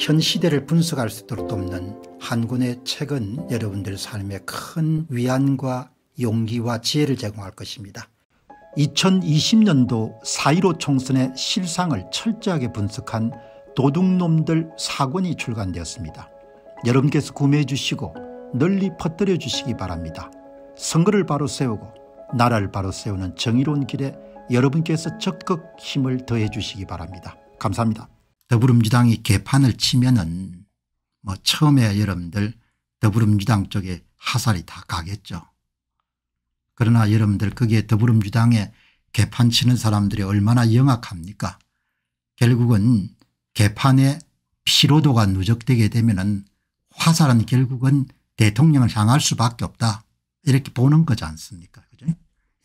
현 시대를 분석할 수 있도록 돕는 한군의 책은 여러분들 삶에 큰 위안과 용기와 지혜를 제공할 것입니다. 2020년도 4.15 총선의 실상을 철저하게 분석한 도둑놈들 사권이 출간되었습니다. 여러분께서 구매해 주시고 널리 퍼뜨려 주시기 바랍니다. 선거를 바로 세우고 나라를 바로 세우는 정의로운 길에 여러분께서 적극 힘을 더해 주시기 바랍니다. 감사합니다. 더불어민주당이 개판을 치면은 뭐 처음에 여러분들 더불어민주당 쪽에 하살이 다 가겠죠. 그러나 여러분들 거기 더불어민주당에 개판 치는 사람들이 얼마나 영악합니까 결국은 개판에 피로도가 누적되게 되면 화살은 결국은 대통령을 향할 수밖에 없다 이렇게 보는 거지 않습니까 그죠?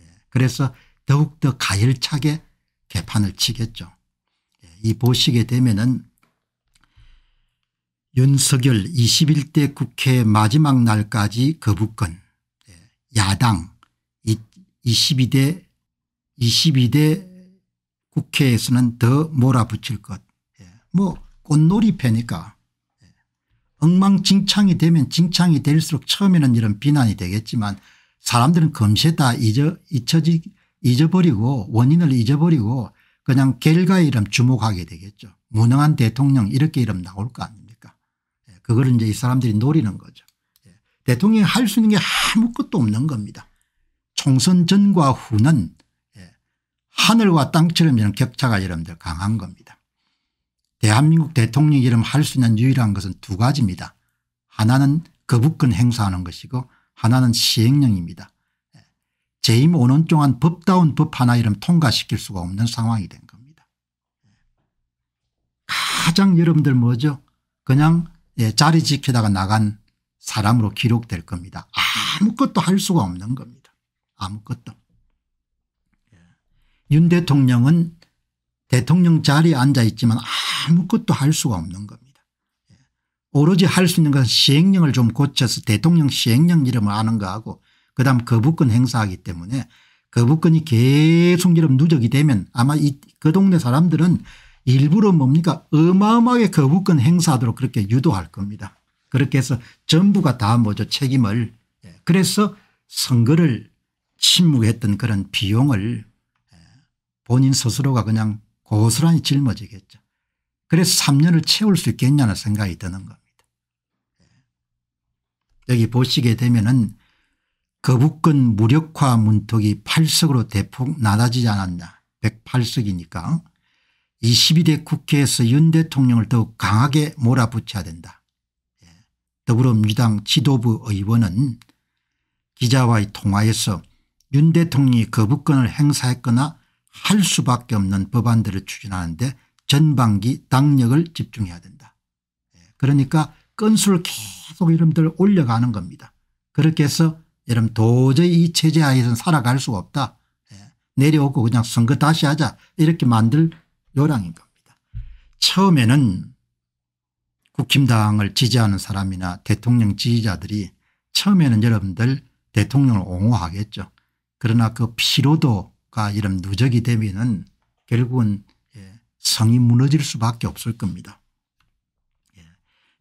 예. 그래서 더욱더 가열차게 개판을 치겠죠. 이 보시게 되면은 윤석열 21대 국회 마지막 날까지 거부권 예, 야당 22대 22대 국회에서는 더 몰아붙일 것. 예, 뭐 꽃놀이 패니까 예, 엉망진창이 되면 진창이 될수록 처음에는 이런 비난이 되겠지만 사람들은 금세 다 잊어, 잊혀지, 잊어버리고 원인을 잊어버리고 그냥 결과 이름 주목하게 되겠죠. 무능한 대통령 이렇게 이름 나올 거 아닙니까 예, 그걸 이제 이 사람들이 노리는 거죠. 예, 대통령이 할 수 있는 게 아무것도 없는 겁니다. 총선 전과 후는 예, 하늘과 땅처럼 이런 격차가 여러분들 강한 겁니다. 대한민국 대통령 이름 할 수 있는 유일한 것은 두 가지입니다. 하나는 거부권 행사하는 것이고 하나는 시행령입니다. 재임 5년 동안 법다운 법 하나 이름 통과시킬 수가 없는 상황이 된 겁니다. 가장 여러분들 뭐죠 그냥 예, 자리 지키다가 나간 사람으로 기록될 겁니다. 아무것도 할 수가 없는 겁니다. 아무것도. 예. 윤 대통령은 대통령 자리에 앉아 있지만 아무것도 할 수가 없는 겁니다. 예. 오로지 할 수 있는 건 시행령을 좀 고쳐서 대통령 시행령 이름을 아는 거하고 그다음 거부권 행사하기 때문에 거부권이 계속 이런 누적이 되면 아마 이 그 동네 사람들은 일부러 뭡니까 어마어마하게 거부권 행사하도록 그렇게 유도할 겁니다. 그렇게 해서 전부가 다 뭐죠 책임을 예, 그래서 선거를 침묵했던 그런 비용을 예, 본인 스스로가 그냥 고스란히 짊어지겠죠. 그래서 3년을 채울 수 있겠냐는 생각이 드는 겁니다. 예. 여기 보시게 되면은 거북근 무력화 문턱이 8석으로 대폭 낮아지지 않았냐 108석이니까 2 1대 국회에서 윤 대통령을 더욱 강하게 몰아붙여야 된다. 예. 더불어민주당 지도부 의원은 기자와의 통화에서 윤 대통령이 거부권을 행사했거나 할 수밖에 없는 법안들을 추진하는데 전반기 당력을 집중해야 된다. 예. 그러니까 건수를 계속 이름들 올려가는 겁니다. 그렇게 해서 여러분 도저히 이 체제 하에선 살아갈 수가 없다. 예. 내려오고 그냥 선거 다시 하자 이렇게 만들 요랑인 겁니다. 처음에는 국힘당을 지지하는 사람이나 대통령 지지자들이 처음에는 여러분들 대통령을 옹호하겠죠. 그러나 그 피로도가 여러 누적이 되면은 결국은 예, 성이 무너질 수밖에 없을 겁니다. 예.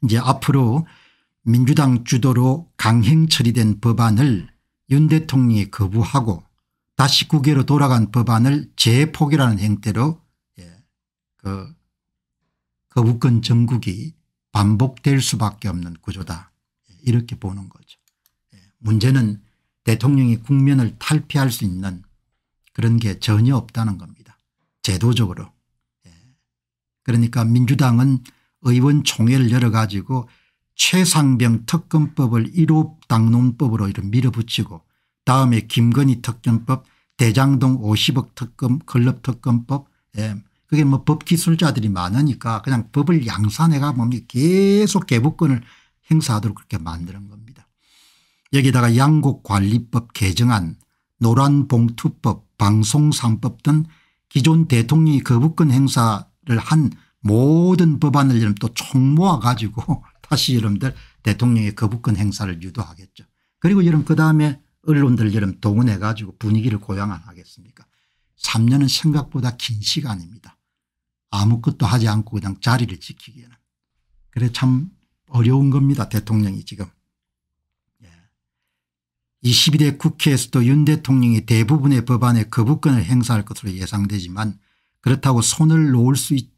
이제 앞으로 민주당 주도로 강행 처리된 법안을 윤 대통령이 거부하고 다시 국회로 돌아간 법안을 재포기라는 형태로 예, 그 거부권 정국이 반복될 수밖에 없는 구조다 예, 이렇게 보는 거죠. 예, 문제는 대통령이 국면을 탈피할 수 있는 그런 게 전혀 없다는 겁니다. 제도적으로. 예, 그러니까 민주당은 의원총회를 열어가지고 최상병 특검법을 1호 당론법으로 이런 밀어붙이고 다음에 김건희 특검법 대장동 50억 특검 걸럽 특검법 예. 그게 뭐 법 기술자들이 많으니까 그냥 법을 양산해가 뭡니 계속 개부권을 행사하도록 그렇게 만드는 겁니다. 여기다가 양곡관리법 개정안 노란봉투법 방송상법등 기존 대통령이 거부권 행사를 한 모든 법안을 또 총모아 가지고 다시 여러분들 대통령의 거부권 행사를 유도하겠죠. 그리고 여러분 그다음에 언론들 여러분 동원해 가지고 분위기를 고양 안 하겠습니까 3년은 생각보다 긴 시간입니다. 아무것도 하지 않고 그냥 자리를 지키기에는. 그래 참 어려운 겁니다 대통령이 지금. 21대 예. 국회에서도 윤 대통령이 대부분의 법안에 거부권을 행사할 것으로 예상되지만 그렇다고 손을 놓을 수 있,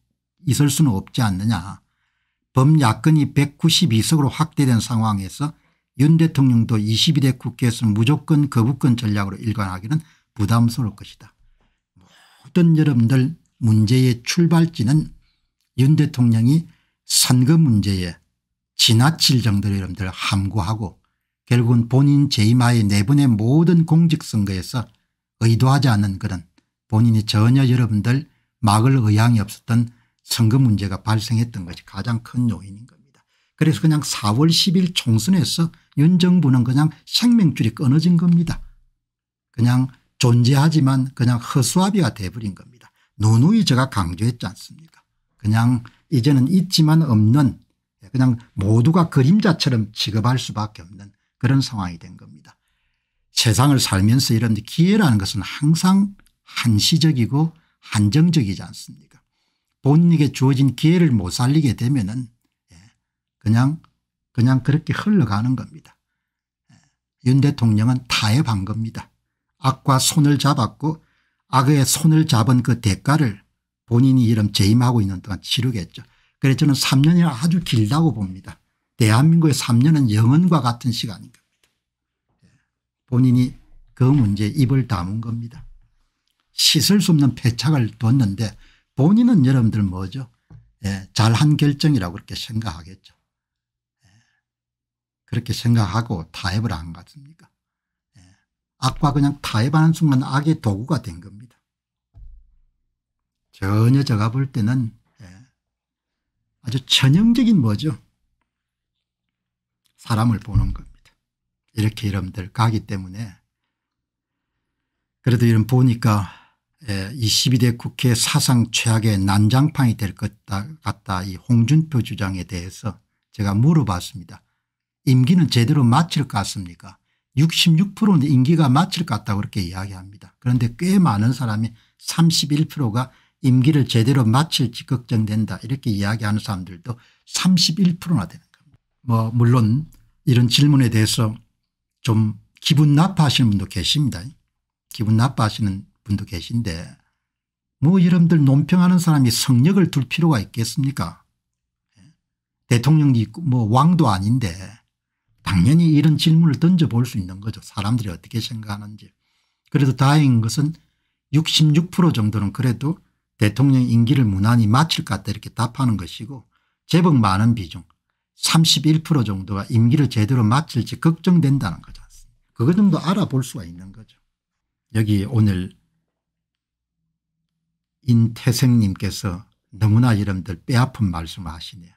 있을 수는 없지 않느냐. 범야권이 192석으로 확대된 상황에서 윤 대통령도 22대 국회에서 무조건 거부권 전략으로 일관하기는 부담스러울 것이다. 모든 여러분들 문제의 출발지는 윤 대통령이 선거 문제에 지나칠 정도로 여러분들 함구하고 결국은 본인 재임하에 내분의 모든 공직선거에서 의도하지 않은 그런 본인이 전혀 여러분들 막을 의향이 없었던 선거 문제가 발생했던 것이 가장 큰 요인인 겁니다. 그래서 그냥 4월 10일 총선에서 윤 정부는 그냥 생명줄이 끊어진 겁니다. 그냥 존재하지만 그냥 허수아비가 돼버린 겁니다. 누누이 제가 강조했지 않습니까 그냥 이제는 있지만 없는 그냥 모두가 그림자처럼 취급할 수밖에 없는 그런 상황이 된 겁니다. 세상을 살면서 이런 기회라는 것은 항상 한시적이고 한정적이지 않습니까 본인에게 주어진 기회를 못 살리게 되면 은 예, 그냥 그냥 그렇게 흘러가는 겁니다. 예, 윤 대통령은 타협한 겁니다. 악과 손을 잡았고 악의 손을 잡은 그 대가를 본인이 이름 재임하고 있는 동안 치르겠죠. 그래서 저는 3년이 아주 길다고 봅니다. 대한민국의 3년은 영원과 같은 시간인 겁니다. 예, 본인이 그 문제에 입을 담은 겁니다. 씻을 수 없는 패착을 뒀는데 본인은 여러분들 뭐죠? 예, 잘한 결정이라고 그렇게 생각하겠죠. 예, 그렇게 생각하고 타협을 한것 같습니까? 예, 악과 그냥 타협하는 순간 악의 도구가 된 겁니다. 전혀 제가 볼 때는 예, 아주 전형적인 뭐죠? 사람을 보는 겁니다. 이렇게 여러분들 가기 때문에 그래도 이런 보니까 22대 예, 국회 사상 최악의 난장판이 될 것 같다 이 홍준표 주장에 대해서 제가 물어봤습니다. 임기는 제대로 마칠 것 같습니까 66%는 임기가 마칠 것 같다고 그렇게 이야기합니다. 그런데 꽤 많은 사람이 31%가 임기를 제대로 마칠지 걱정된다 이렇게 이야기하는 사람들도 31%나 되는 겁니다. 뭐 물론 이런 질문에 대해서 좀 기분 나빠하시는 분도 계십니다. 기분 나빠하시는 분도 계신데 뭐 여러분들 논평하는 사람이 성력을둘 필요가 있겠습니까 예? 대통령이 뭐 왕도 아닌데 당연히 이런 질문을 던져볼 수 있는 거죠. 사람들이 어떻게 생각하는지. 그래도 다행인 것은 66% 정도는 그래도 대통령 임기를 무난히 마칠 것 같다 이렇게 답하는 것이고 제법 많은 비중 31% 정도가 임기를 제대로 마칠지 걱정된다는 거죠. 그것 정도 알아볼 수가 있는 거죠. 여기 오늘 인태생님께서 너무나 여러분들 뼈아픈 말씀하시네요.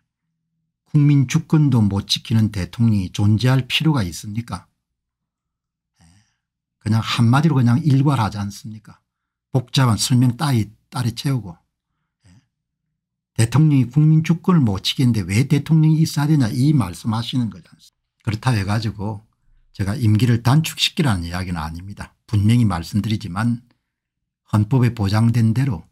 국민 주권도 못 지키는 대통령이 존재할 필요가 있습니까? 예, 그냥 한마디로 그냥 일괄하지 않습니까? 복잡한 설명 따위 따리 채우고 예, 대통령이 국민 주권을 못 지키는데 왜 대통령이 있어야 되냐 이 말씀하시는 거지 습니까 그렇다 해가지고 제가 임기를 단축시키라는 이야기는 아닙니다. 분명히 말씀드리지만 헌법에 보장된 대로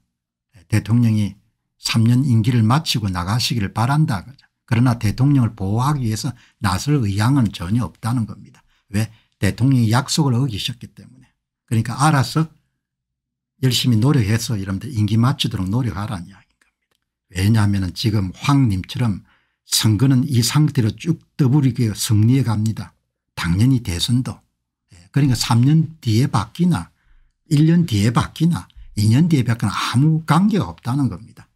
대통령이 3년 임기를 마치고 나가시기를 바란다. 그러나 대통령을 보호하기 위해서 나설 의향은 전혀 없다는 겁니다. 왜? 대통령이 약속을 어기셨기 때문에. 그러니까 알아서 열심히 노력해서 여러분들 임기 마치도록 노력하라는 이야기인 겁니다. 왜냐하면 지금 황님처럼 선거는 이 상태로 쭉 더불이게 승리해 갑니다. 당연히 대선도. 예, 그러니까 3년 뒤에 바뀌나 1년 뒤에 바뀌나 2년 뒤에 뵙거나 아무 관계가 없다는 겁니다.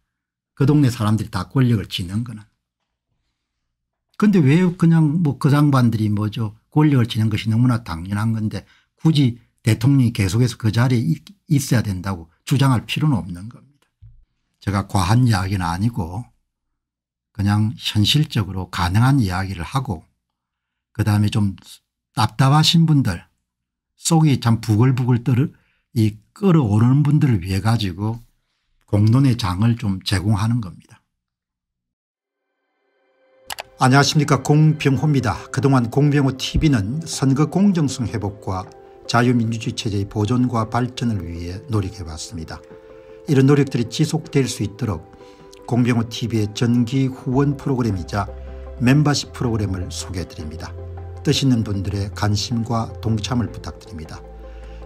그 동네 사람들이 다 권력을 지는 거는. 근데 왜 그냥 뭐 그 장반들이 뭐죠 권력을 지는 것이 너무나 당연한 건데 굳이 대통령이 계속해서 그 자리에 있어야 된다고 주장할 필요는 없는 겁니다. 제가 과한 이야기는 아니고 그냥 현실적으로 가능한 이야기를 하고 그다음에 좀 답답하신 분들 속이 참 부글부글 떨어져 이 끌어오르는 분들을 위해 가지고 공론의 장을 좀 제공하는 겁니다. 안녕하십니까 공병호입니다. 그동안 공병호 tv는 선거 공정성 회복과 자유민주주의 체제의 보존과 발전을 위해 노력해왔습니다. 이런 노력들이 지속될 수 있도록 공병호 tv의 전기 후원 프로그램이자 멤버십 프로그램을 소개해드립니다. 뜻 있는 분들의 관심과 동참을 부탁드립니다.